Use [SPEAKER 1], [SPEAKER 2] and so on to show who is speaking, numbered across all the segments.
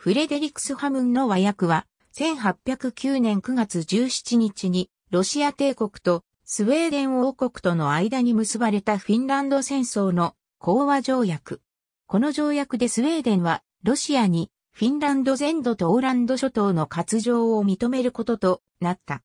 [SPEAKER 1] フレデリクス・ハムンの和訳は、1809年9月17日に、ロシア帝国とスウェーデン王国との間に結ばれたフィンランド戦争の講和条約。この条約でスウェーデンは、ロシアにフィンランド全土とオーランド諸島の割譲を認めることとなった。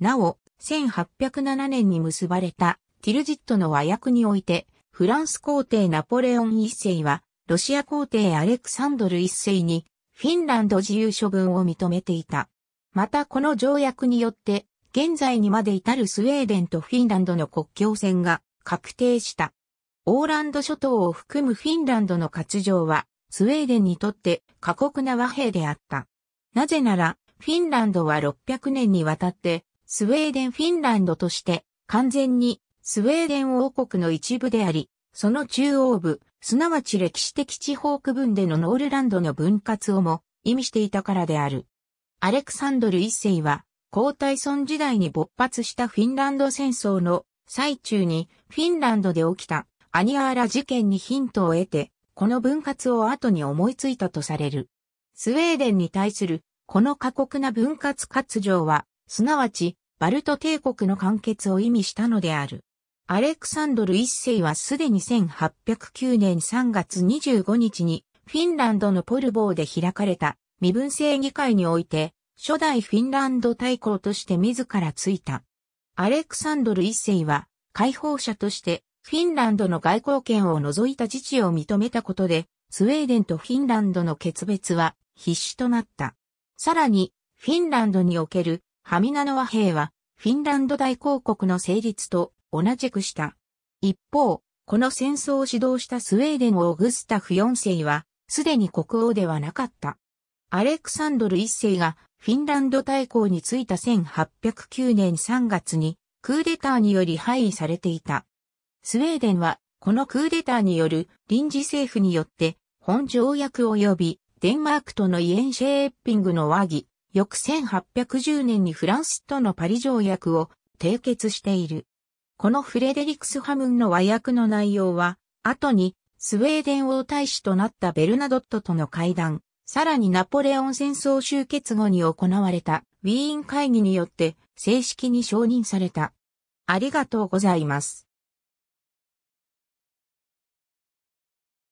[SPEAKER 1] なお、1807年に結ばれたティルジットの和訳において、フランス皇帝ナポレオン一世は、ロシア皇帝アレクサンドル一世に、フィンランド自由処分を認めていた。またこの条約によって、現在にまで至るスウェーデンとフィンランドの国境線が確定した。オーランド諸島を含むフィンランドの割譲は、スウェーデンにとって過酷な和平であった。なぜなら、フィンランドは600年にわたって、スウェーデンフィンランドとして、完全にスウェーデン王国の一部であり、その中央部、すなわち歴史的地方区分でのノールランドの分割をも意味していたからである。アレクサンドル一世は、皇太孫時代に勃発したフィンランド戦争の最中にフィンランドで起きたアニアーラ事件にヒントを得て、この分割を後に思いついたとされる。スウェーデンに対するこの過酷な分割割譲は、すなわちバルト帝国の完結を意味したのである。アレクサンドル一世はすでに1809年3月25日にフィンランドのポルボーで開かれた身分制議会において初代フィンランド大公として自らついた。アレクサンドル一世は解放者としてフィンランドの外交権を除いた自治を認めたことでスウェーデンとフィンランドの決別は必至となった。さらにフィンランドにおけるハミナノ和平はフィンランド大公国の成立と同じくした。一方、この戦争を指導したスウェーデンオーグスタフ4世は、すでに国王ではなかった。アレクサンドル1世がフィンランド大公に就いた1809年3月にクーデターにより廃位されていた。スウェーデンはこのクーデターによる臨時政府によって本条約及びデンマークとのイエンシェーピングの和議、翌1810年にフランスとのパリ条約を締結している。このフレデリクス・ハムンの和訳の内容は、後にスウェーデン王大使となったベルナドットとの会談、さらにナポレオン戦争終結後に行われたウィーン会議によって正式に承認された。ありがとうございます。